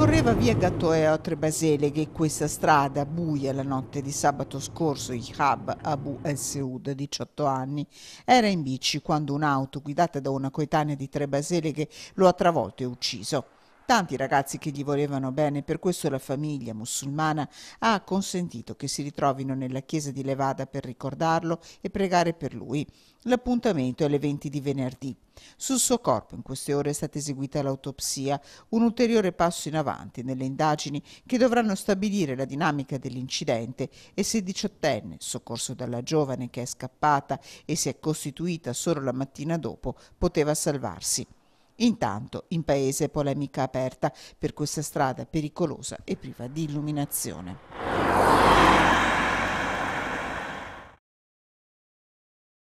Correva via Gattoeo Trebaseleghe questa strada buia la notte di sabato scorso Ihab Abu El Seud, 18 anni. Era in bici quando un'auto guidata da una coetanea di Trebaseleghe lo ha travolto e ucciso. Tanti ragazzi che gli volevano bene, per questo la famiglia musulmana ha consentito che si ritrovino nella chiesa di Levada per ricordarlo e pregare per lui. L'appuntamento è alle 20 di venerdì. Sul suo corpo in queste ore è stata eseguita l'autopsia, un ulteriore passo in avanti nelle indagini che dovranno stabilire la dinamica dell'incidente e se il diciottenne, soccorso dalla giovane che è scappata e si è costituita solo la mattina dopo, poteva salvarsi. Intanto in paese polemica aperta per questa strada pericolosa e priva di illuminazione.